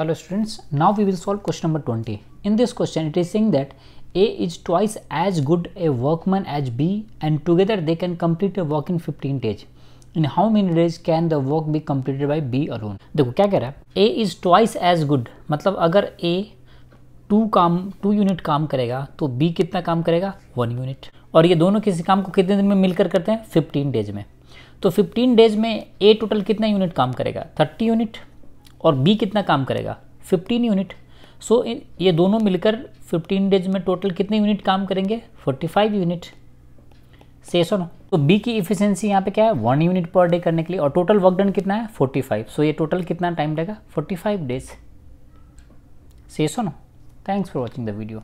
hello students now we will solve question number 20 in this question it is saying that a is twice as good a workman as b and together they can complete a work in 15 days in how many days can the work be completed by b alone देखो क्या कह रहा है a is twice as good मतलब अगर a two काम two unit काम करेगा तो b कितना काम करेगा वन यूनिट और ये दोनों किसी काम को कितने दिन में मिलकर करते हैं 15 डेज में तो 15 डेज में a टोटल कितना यूनिट काम करेगा 30 यूनिट और बी कितना काम करेगा 15 यूनिट सो so, ये दोनों मिलकर 15 डेज में टोटल कितने यूनिट काम करेंगे 45 यूनिट शेष और तो बी की इफिशियंसी यहाँ पे क्या है वन यूनिट पर डे करने के लिए और टोटल वर्क डन कितना है 45 सो ये टोटल कितना टाइम फोर्टी 45 डेज शेष हो thanks for watching the video